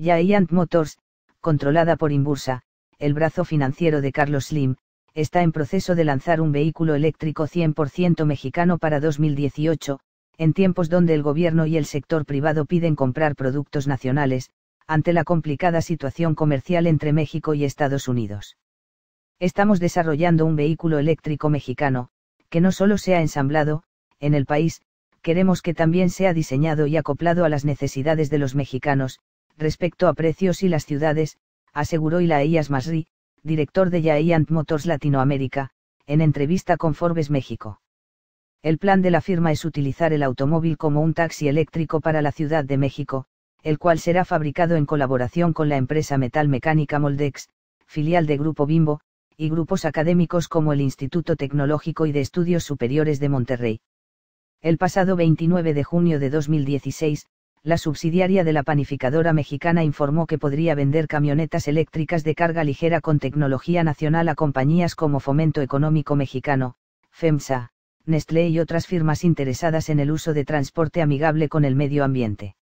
Giant Motors, controlada por Imbursa, el brazo financiero de Carlos Slim, está en proceso de lanzar un vehículo eléctrico 100% mexicano para 2018, en tiempos donde el gobierno y el sector privado piden comprar productos nacionales, ante la complicada situación comercial entre México y Estados Unidos. Estamos desarrollando un vehículo eléctrico mexicano, que no solo sea ensamblado, en el país, queremos que también sea diseñado y acoplado a las necesidades de los mexicanos, respecto a precios y las ciudades, aseguró Ilaías Masri, director de Giant Motors Latinoamérica, en entrevista con Forbes México. El plan de la firma es utilizar el automóvil como un taxi eléctrico para la Ciudad de México, el cual será fabricado en colaboración con la empresa metal mecánica Moldex, filial de Grupo Bimbo, y grupos académicos como el Instituto Tecnológico y de Estudios Superiores de Monterrey. El pasado 29 de junio de 2016, la subsidiaria de la panificadora mexicana informó que podría vender camionetas eléctricas de carga ligera con tecnología nacional a compañías como Fomento Económico Mexicano, FEMSA, Nestlé y otras firmas interesadas en el uso de transporte amigable con el medio ambiente.